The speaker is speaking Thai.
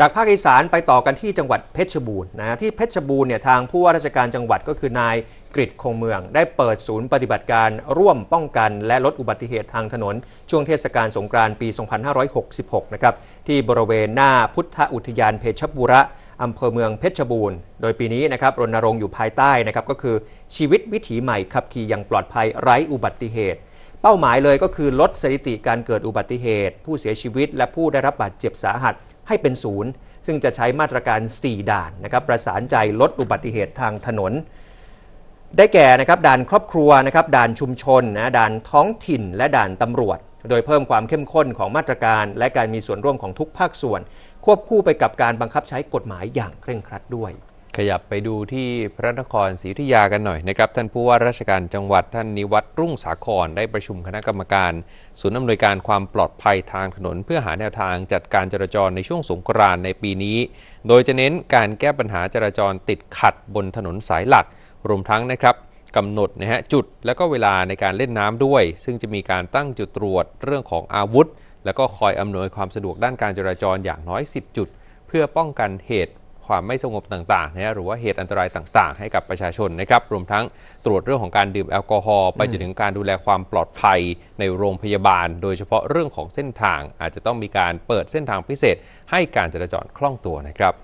จากภาคอีสานไปต่อกันที่จังหวัดเพชรบูรณ์นะที่เพชรบูรณ์เนี่ยทางผู้ว่าราชการจังหวัดก็คือนายกริดคงเมือง ได้เปิดศูนย์ปฏิบัติการร่วมป้องกันและลดอุบัติเหตุทางถนน ช่วงเทศกาลสงกรานต์ปี 2566 นะครับที่บริเวณหน้าพุทธอุทยานเพชรบุระอำเภอเมืองเพชรบูรณ์โดยปีนี้นะครับรณรงค์อยู่ภายใต้นะครับก็คือชีวิตวิถีใหม่ขับขี่อย่างปลอดภัยไร้อุบัติเหตุ เป้าหมายเลยก็คือลดสถิติการเกิดอุบัติเหตุ ผู้เสียชีวิต และผู้ได้รับบาดเจ็บสาหัสให้เป็นศูนย์ ซึ่งจะใช้มาตรการ 4 ด่านนะครับประสานใจลดอุบัติเหตุทางถนน ได้แก่นะครับด่านครอบครัวนะครับด่านชุมชนนะด่านท้องถิ่น และด่านตำรวจ โดยเพิ่มความเข้มข้นของมาตรการ และการมีส่วนร่วมของทุกภาคส่วน ควบคู่ไปกับการบังคับใช้กฎหมายอย่างเคร่งครัดด้วยขยับไปดูที่พระนครศรีธยากันหน่อยนะครับ ท่านผู้ว่าราชการจังหวัดท่านนิวัตรรุ่งสาคร ได้ประชุมคณะกรรมการศูนย์อำนวยการความปลอดภัยทางถนน เพื่อหาแนวทางจัดการจราจรในช่วงสงกรานต์ในปีนี้ โดยจะเน้นการแก้ปัญหาจราจรติดขัดบนถนนสายหลักรวมทั้งนะครับกำหนดนะฮะจุดและก็เวลาในการเล่นน้ำด้วย ซึ่งจะมีการตั้งจุดตรวจเรื่องของอาวุธ แล้วก็คอยอำนวยความสะดวกด้านการจราจรอย่างน้อย10 จุด เพื่อป้องกันเหตุความไม่สงบต่างๆนะหรือว่าเหตุอันตรายต่างๆ ให้กับประชาชนนะครับ รวมทั้งตรวจเรื่องของการดื่มแอลกอฮอล์ไปจนถึงการดูแลความปลอดภัย ในโรงพยาบาล โดยเฉพาะเรื่องของเส้นทาง อาจจะต้องมีการเปิดเส้นทางพิเศษให้การจราจรคล่องตัวนะครับ